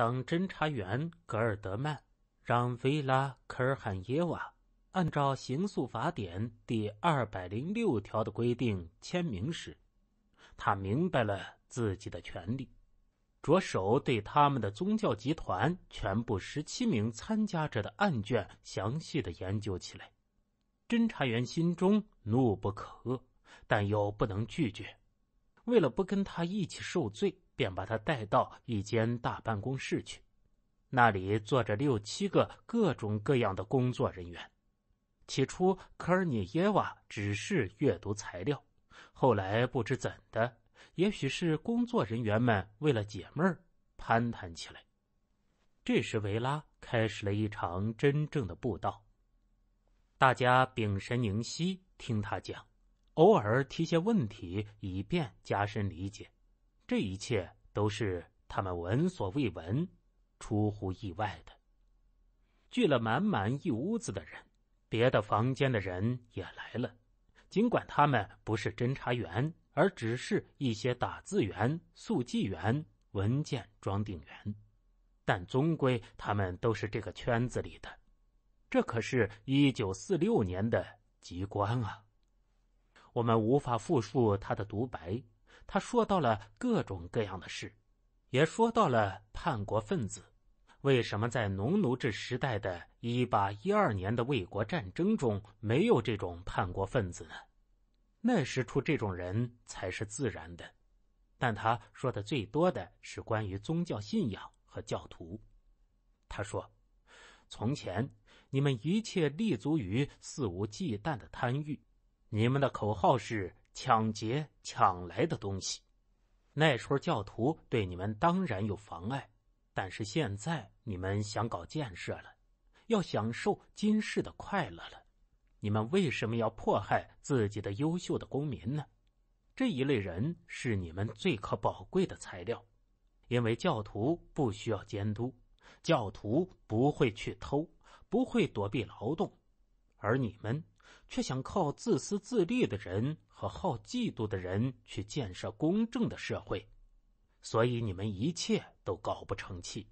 当侦查员格尔德曼让维拉科尔汉耶娃按照刑诉法典第二百零六条的规定签名时，他明白了自己的权利，着手对他们的宗教集团全部十七名参加者的案卷详细的研究起来。侦查员心中怒不可遏，但又不能拒绝，为了不跟他一起受罪。便把他带到一间大办公室去，那里坐着六七个各种各样的工作人员。起初，科尔涅耶娃只是阅读材料，后来不知怎的，也许是工作人员们为了解闷儿，攀谈起来。这时，维拉开始了一场真正的布道，大家屏神凝息听他讲，偶尔提些问题，以便加深理解。这一切都是他们闻所未闻、出乎意外的。聚了满满一屋子的人，别的房间的人也来了。尽管他们不是侦查员，而只是一些打字员、速记员、文件装订员，但终归他们都是这个圈子里的。这可是一九四六年的机关啊！我们无法复述他的独白。他说到了各种各样的事，也说到了叛国分子。为什么在农奴制时代的一八一二年的卫国战争中没有这种叛国分子呢？那时出这种人才是自然的。但他说的最多的是关于宗教信仰和教徒。他说：“从前你们一切立足于肆无忌惮的贪欲，你们的口号是。”抢劫抢来的东西，那时候教徒对你们当然有妨碍，但是现在你们想搞建设了，要享受今世的快乐了，你们为什么要迫害自己的优秀的公民呢？这一类人是你们最可宝贵的材料，因为教徒不需要监督，教徒不会去偷，不会躲避劳动，而你们。却想靠自私自利的人和好嫉妒的人去建设公正的社会，所以你们一切都搞不成器。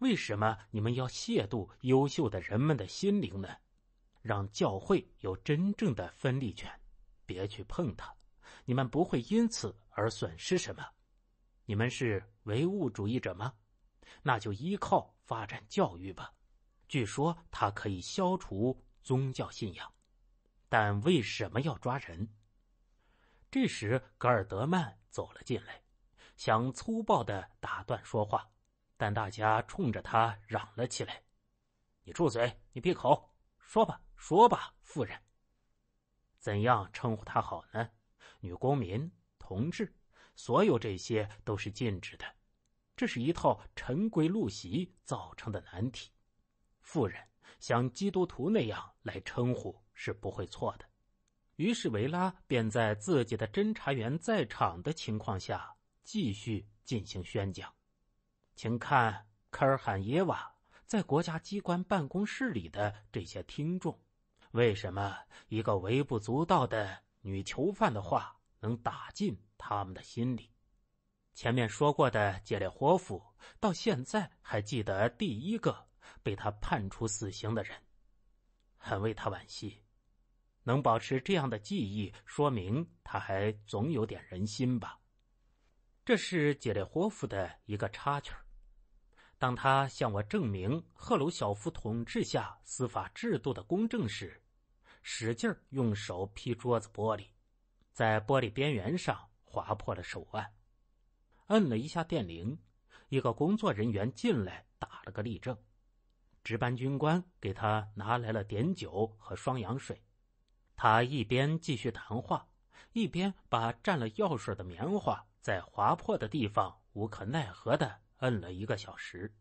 为什么你们要亵渎优秀的人们的心灵呢？让教会有真正的分利权，别去碰它。你们不会因此而损失什么。你们是唯物主义者吗？那就依靠发展教育吧。据说它可以消除宗教信仰。但为什么要抓人？这时，格尔德曼走了进来，想粗暴的打断说话，但大家冲着他嚷了起来：“你住嘴！你闭口！说吧，说吧，夫人。怎样称呼他好呢？女公民，同志，所有这些都是禁止的。这是一套陈规陋习造成的难题。夫人，像基督徒那样来称呼。”是不会错的。于是维拉便在自己的侦查员在场的情况下继续进行宣讲。请看科尔汉耶娃在国家机关办公室里的这些听众，为什么一个微不足道的女囚犯的话能打进他们的心里？前面说过的杰列霍夫到现在还记得第一个被他判处死刑的人，很为他惋惜。能保持这样的记忆，说明他还总有点人心吧。这是杰列霍夫的一个插曲。当他向我证明赫鲁晓夫统治下司法制度的公正时，使劲儿用手劈桌子玻璃，在玻璃边缘上划破了手腕。摁了一下电铃，一个工作人员进来，打了个立正。值班军官给他拿来了碘酒和双氧水。他一边继续谈话，一边把蘸了药水的棉花在划破的地方无可奈何的摁了一个小时。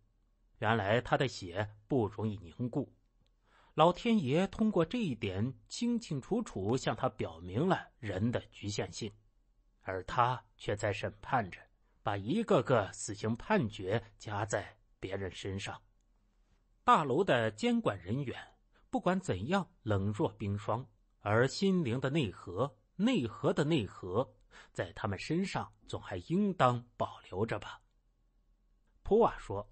原来他的血不容易凝固，老天爷通过这一点清清楚楚向他表明了人的局限性，而他却在审判着，把一个个死刑判决加在别人身上。大楼的监管人员不管怎样冷若冰霜。而心灵的内核，内核的内核，在他们身上总还应当保留着吧。普瓦说：“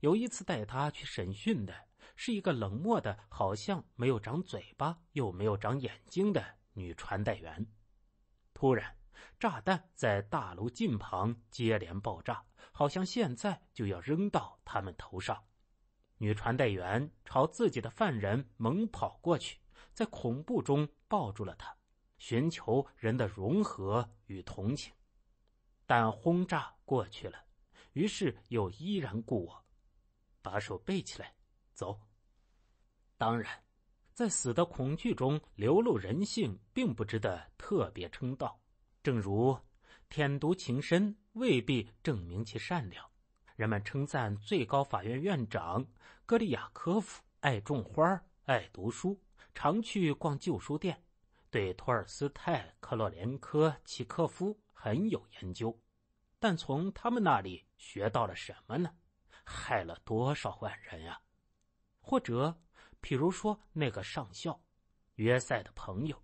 有一次带他去审讯的是一个冷漠的，好像没有长嘴巴又没有长眼睛的女传代员。突然，炸弹在大楼近旁接连爆炸，好像现在就要扔到他们头上。女传代员朝自己的犯人猛跑过去。”在恐怖中抱住了他，寻求人的融合与同情，但轰炸过去了，于是又依然故我。把手背起来，走。当然，在死的恐惧中流露人性，并不值得特别称道。正如舔犊情深未必证明其善良。人们称赞最高法院院长戈利亚科夫爱种花、爱读书。常去逛旧书店，对托尔斯泰、克洛连科、契科夫很有研究，但从他们那里学到了什么呢？害了多少万人呀？或者，譬如说那个上校，约塞的朋友，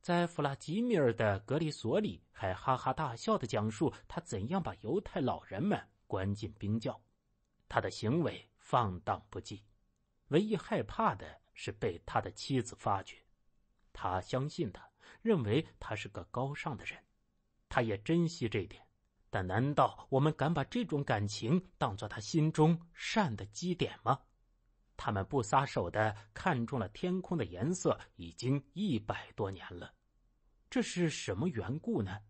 在弗拉基米尔的隔离所里，还哈哈大笑的讲述他怎样把犹太老人们关进冰窖，他的行为放荡不羁，唯一害怕的。是被他的妻子发觉，他相信他，认为他是个高尚的人，他也珍惜这点。但难道我们敢把这种感情当作他心中善的基点吗？他们不撒手的看中了天空的颜色，已经一百多年了，这是什么缘故呢？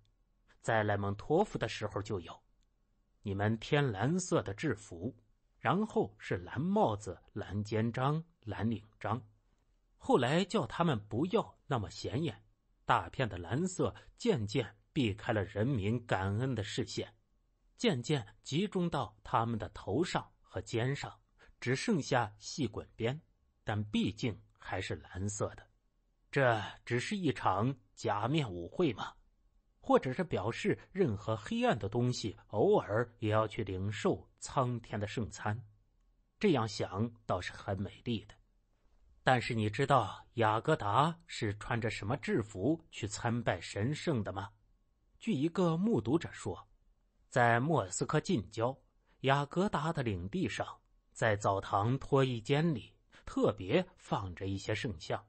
在莱蒙托夫的时候就有，你们天蓝色的制服，然后是蓝帽子、蓝肩章。蓝领章，后来叫他们不要那么显眼。大片的蓝色渐渐避开了人民感恩的视线，渐渐集中到他们的头上和肩上，只剩下细滚边，但毕竟还是蓝色的。这只是一场假面舞会吗？或者是表示任何黑暗的东西，偶尔也要去领受苍天的圣餐？这样想倒是很美丽的，但是你知道雅各达是穿着什么制服去参拜神圣的吗？据一个目睹者说，在莫斯科近郊雅各达的领地上，在澡堂脱衣间里特别放着一些圣像。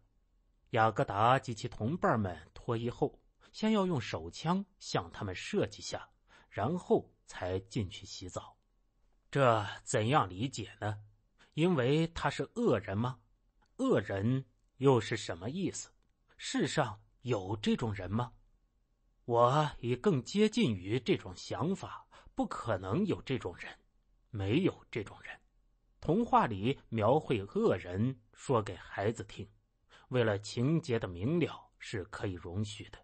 雅各达及其同伴们脱衣后，先要用手枪向他们射几下，然后才进去洗澡。这怎样理解呢？因为他是恶人吗？恶人又是什么意思？世上有这种人吗？我已更接近于这种想法，不可能有这种人，没有这种人。童话里描绘恶人，说给孩子听，为了情节的明了是可以容许的。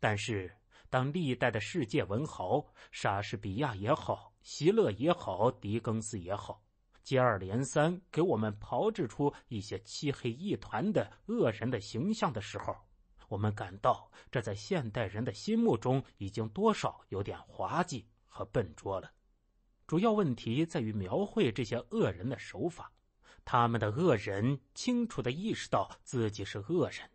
但是当历代的世界文豪，莎士比亚也好。席勒也好，狄更斯也好，接二连三给我们炮制出一些漆黑一团的恶人的形象的时候，我们感到这在现代人的心目中已经多少有点滑稽和笨拙了。主要问题在于描绘这些恶人的手法，他们的恶人清楚地意识到自己是恶人，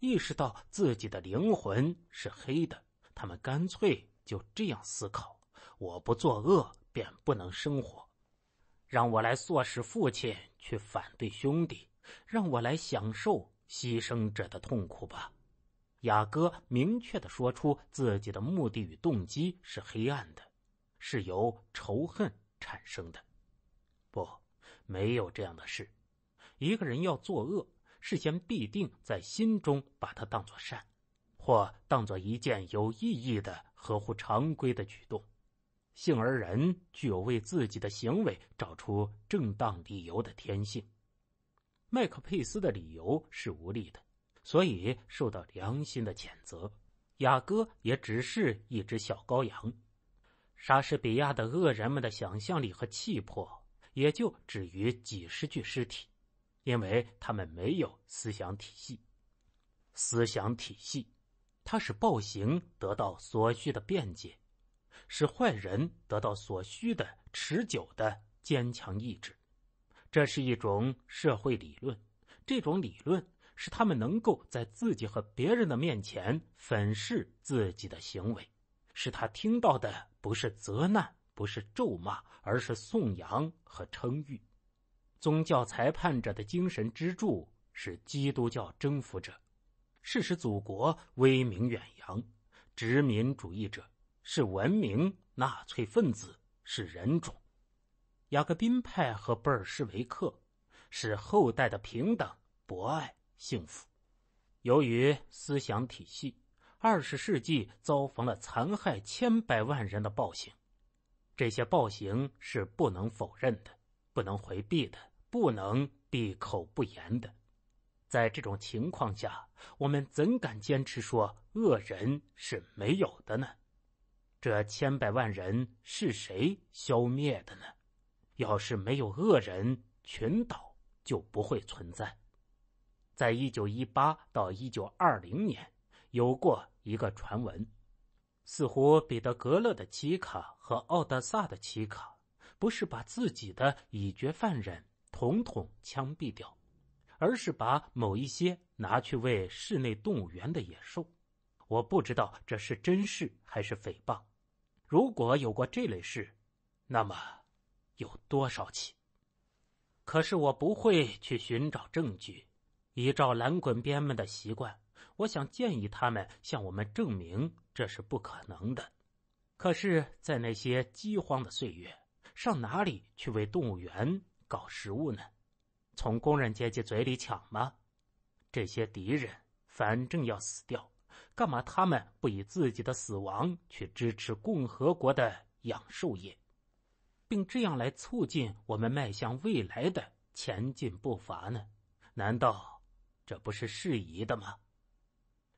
意识到自己的灵魂是黑的，他们干脆就这样思考。我不作恶便不能生活，让我来唆使父亲去反对兄弟，让我来享受牺牲者的痛苦吧。雅各明确的说出自己的目的与动机是黑暗的，是由仇恨产生的。不，没有这样的事。一个人要作恶，事先必定在心中把它当作善，或当作一件有意义的、合乎常规的举动。幸而人具有为自己的行为找出正当理由的天性，麦克佩斯的理由是无力的，所以受到良心的谴责。雅各也只是一只小羔羊。莎士比亚的恶人们的想象力和气魄也就止于几十具尸体，因为他们没有思想体系。思想体系，它使暴行得到所需的辩解。使坏人得到所需的持久的坚强意志，这是一种社会理论。这种理论使他们能够在自己和别人的面前粉饰自己的行为。使他听到的不是责难，不是咒骂，而是颂扬和称誉。宗教裁判者的精神支柱是基督教征服者，是使祖国威名远扬殖民主义者。是文明，纳粹分子是人种，雅各宾派和布尔什维克是后代的平等、博爱、幸福。由于思想体系，二十世纪遭逢了残害千百万人的暴行，这些暴行是不能否认的，不能回避的，不能闭口不言的。在这种情况下，我们怎敢坚持说恶人是没有的呢？这千百万人是谁消灭的呢？要是没有恶人群岛，就不会存在。在一九一八到一九二零年，有过一个传闻，似乎彼得格勒的奇卡和奥德萨的奇卡，不是把自己的已决犯人统统枪毙掉，而是把某一些拿去喂室内动物园的野兽。我不知道这是真事还是诽谤。如果有过这类事，那么有多少起？可是我不会去寻找证据。依照蓝滚边们的习惯，我想建议他们向我们证明这是不可能的。可是，在那些饥荒的岁月，上哪里去为动物园搞食物呢？从工人阶级嘴里抢吗？这些敌人反正要死掉。干嘛他们不以自己的死亡去支持共和国的养兽业，并这样来促进我们迈向未来的前进步伐呢？难道这不是适宜的吗？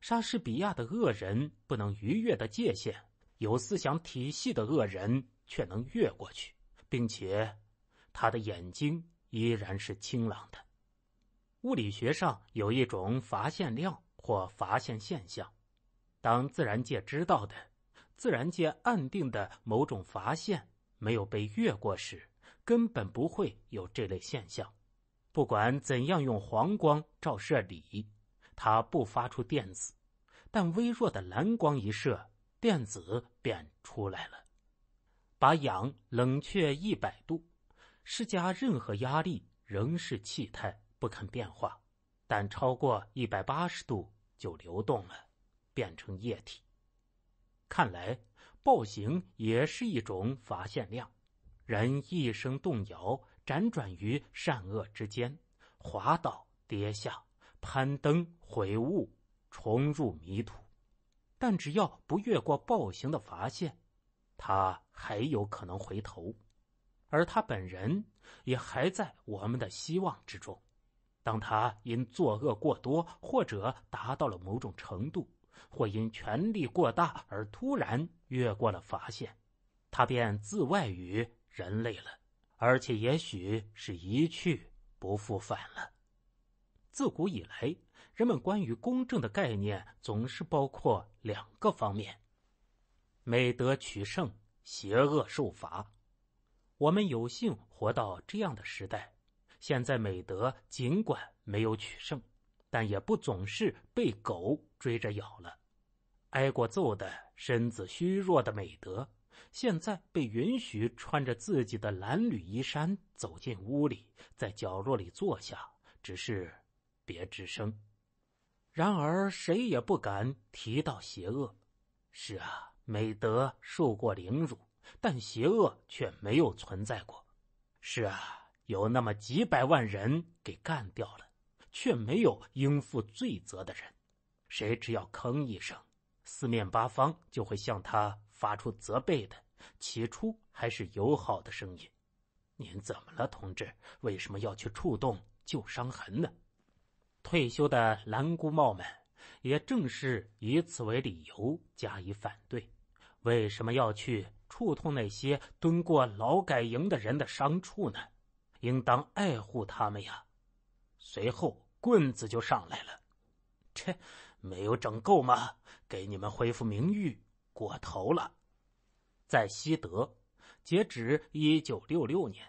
莎士比亚的恶人不能逾越的界限，有思想体系的恶人却能越过去，并且他的眼睛依然是清朗的。物理学上有一种发限量或发限现象。当自然界知道的、自然界暗定的某种发现没有被越过时，根本不会有这类现象。不管怎样用黄光照射锂，它不发出电子；但微弱的蓝光一射，电子便出来了。把氧冷却一百度，施加任何压力仍是气态，不肯变化；但超过一百八十度就流动了。变成液体。看来暴行也是一种发现量。人一生动摇，辗转于善恶之间，滑倒跌下，攀登悔悟，重入迷途。但只要不越过暴行的发线，他还有可能回头。而他本人也还在我们的希望之中。当他因作恶过多，或者达到了某种程度，或因权力过大而突然越过了法线，他便自外于人类了，而且也许是一去不复返了。自古以来，人们关于公正的概念总是包括两个方面：美德取胜，邪恶受罚。我们有幸活到这样的时代。现在，美德尽管没有取胜，但也不总是被狗。追着咬了，挨过揍的身子虚弱的美德，现在被允许穿着自己的褴褛衣衫走进屋里，在角落里坐下，只是别吱声。然而谁也不敢提到邪恶。是啊，美德受过凌辱，但邪恶却没有存在过。是啊，有那么几百万人给干掉了，却没有应付罪责的人。谁只要吭一声，四面八方就会向他发出责备的。起初还是友好的声音：“您怎么了，同志？为什么要去触动旧伤痕呢？”退休的蓝姑帽们也正是以此为理由加以反对：“为什么要去触痛那些蹲过劳改营的人的伤处呢？应当爱护他们呀！”随后棍子就上来了，切。没有整够吗？给你们恢复名誉过头了。在西德，截止一九六六年，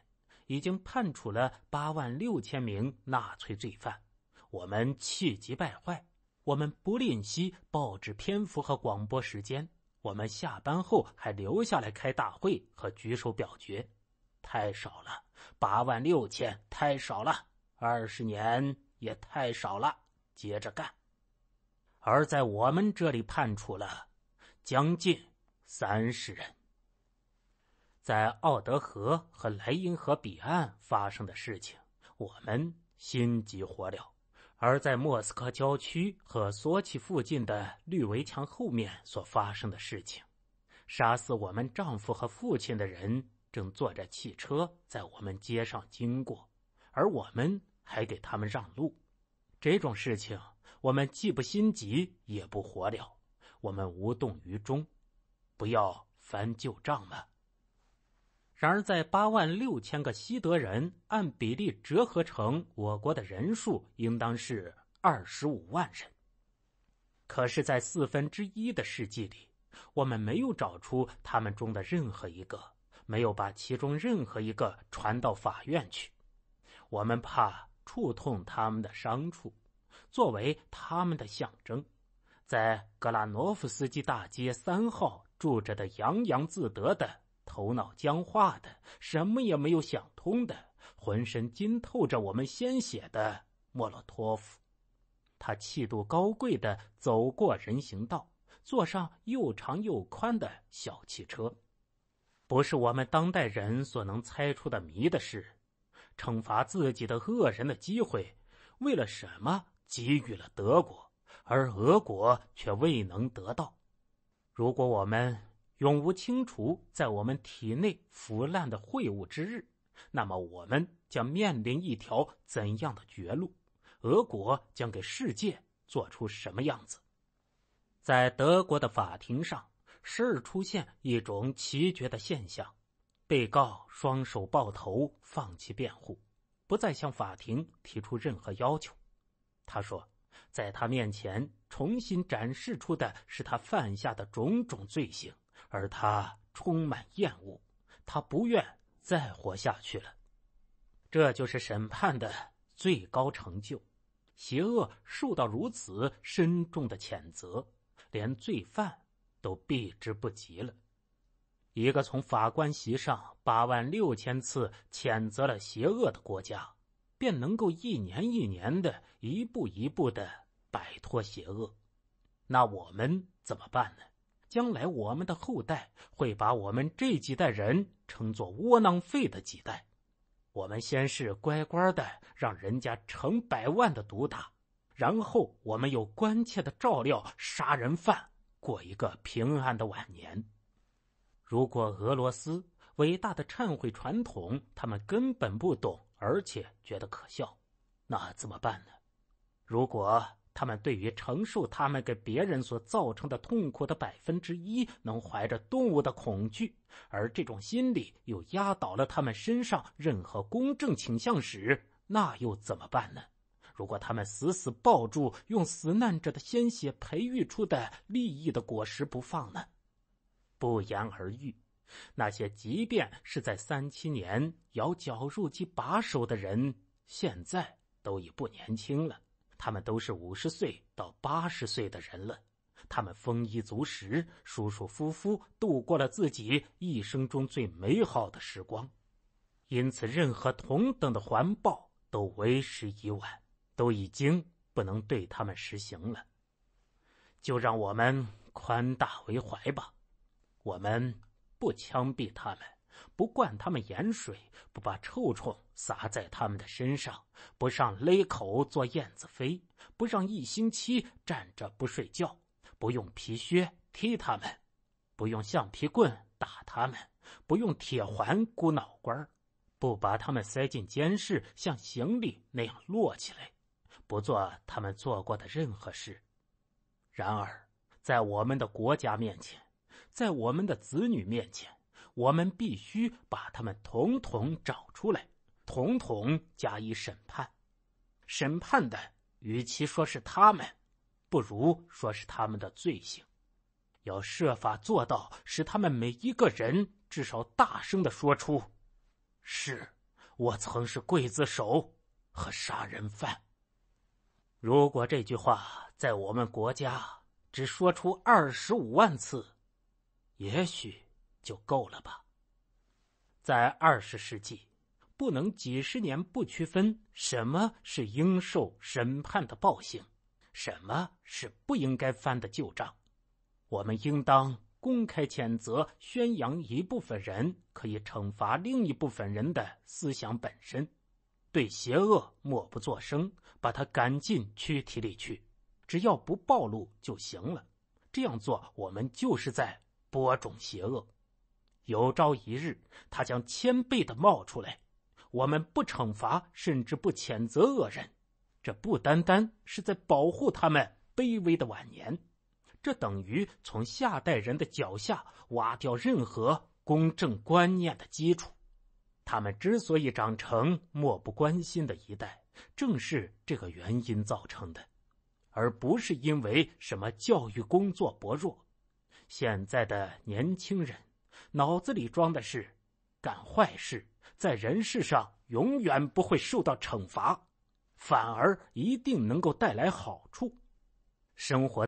已经判处了八万六千名纳粹罪犯。我们气急败坏，我们不吝惜报纸篇幅和广播时间。我们下班后还留下来开大会和举手表决。太少了，八万六千太少了，二十年也太少了。接着干。而在我们这里判处了将近三十人。在奥德河和莱茵河彼岸发生的事情，我们心急火燎；而在莫斯科郊区和索契附近的绿围墙后面所发生的事情，杀死我们丈夫和父亲的人正坐着汽车在我们街上经过，而我们还给他们让路。这种事情。我们既不心急，也不火燎，我们无动于衷，不要翻旧账嘛。然而，在八万六千个西德人按比例折合成我国的人数，应当是二十五万人。可是，在四分之一的世纪里，我们没有找出他们中的任何一个，没有把其中任何一个传到法院去，我们怕触痛他们的伤处。作为他们的象征，在格拉诺夫斯基大街三号住着的洋洋自得的、头脑僵化的、什么也没有想通的、浑身浸透着我们鲜血的莫洛托夫，他气度高贵的走过人行道，坐上又长又宽的小汽车。不是我们当代人所能猜出的谜的事，惩罚自己的恶人的机会，为了什么？给予了德国，而俄国却未能得到。如果我们永无清除在我们体内腐烂的秽物之日，那么我们将面临一条怎样的绝路？俄国将给世界做出什么样子？在德国的法庭上，时而出现一种奇绝的现象：被告双手抱头，放弃辩护，不再向法庭提出任何要求。他说，在他面前重新展示出的是他犯下的种种罪行，而他充满厌恶，他不愿再活下去了。这就是审判的最高成就，邪恶受到如此深重的谴责，连罪犯都避之不及了。一个从法官席上八万六千次谴责了邪恶的国家。便能够一年一年的，一步一步的摆脱邪恶。那我们怎么办呢？将来我们的后代会把我们这几代人称作窝囊废的几代。我们先是乖乖的让人家成百万的毒打，然后我们又关切的照料杀人犯过一个平安的晚年。如果俄罗斯伟大的忏悔传统，他们根本不懂。而且觉得可笑，那怎么办呢？如果他们对于承受他们给别人所造成的痛苦的百分之一，能怀着动物的恐惧，而这种心理又压倒了他们身上任何公正倾向时，那又怎么办呢？如果他们死死抱住用死难者的鲜血培育出的利益的果实不放呢？不言而喻。那些即便是在三七年摇绞肉机把手的人，现在都已不年轻了。他们都是五十岁到八十岁的人了。他们丰衣足食，舒舒服服度过了自己一生中最美好的时光。因此，任何同等的环抱都为时已晚，都已经不能对他们实行了。就让我们宽大为怀吧，我们。不枪毙他们，不灌他们盐水，不把臭虫撒在他们的身上，不上勒口做燕子飞，不让一星期站着不睡觉，不用皮靴踢他们，不用橡皮棍打他们，不用铁环箍脑瓜不把他们塞进监室像行李那样摞起来，不做他们做过的任何事。然而，在我们的国家面前。在我们的子女面前，我们必须把他们统统找出来，统统加以审判。审判的，与其说是他们，不如说是他们的罪行。要设法做到，使他们每一个人至少大声的说出：“是我曾是刽子手和杀人犯。”如果这句话在我们国家只说出二十五万次，也许就够了吧。在二十世纪，不能几十年不区分什么是应受审判的暴行，什么是不应该翻的旧账。我们应当公开谴责、宣扬一部分人可以惩罚另一部分人的思想本身，对邪恶默不作声，把他赶进躯体里去，只要不暴露就行了。这样做，我们就是在。播种邪恶，有朝一日他将千倍的冒出来。我们不惩罚，甚至不谴责恶人，这不单单是在保护他们卑微的晚年，这等于从下代人的脚下挖掉任何公正观念的基础。他们之所以长成漠不关心的一代，正是这个原因造成的，而不是因为什么教育工作薄弱。现在的年轻人，脑子里装的是干坏事，在人世上永远不会受到惩罚，反而一定能够带来好处，生活。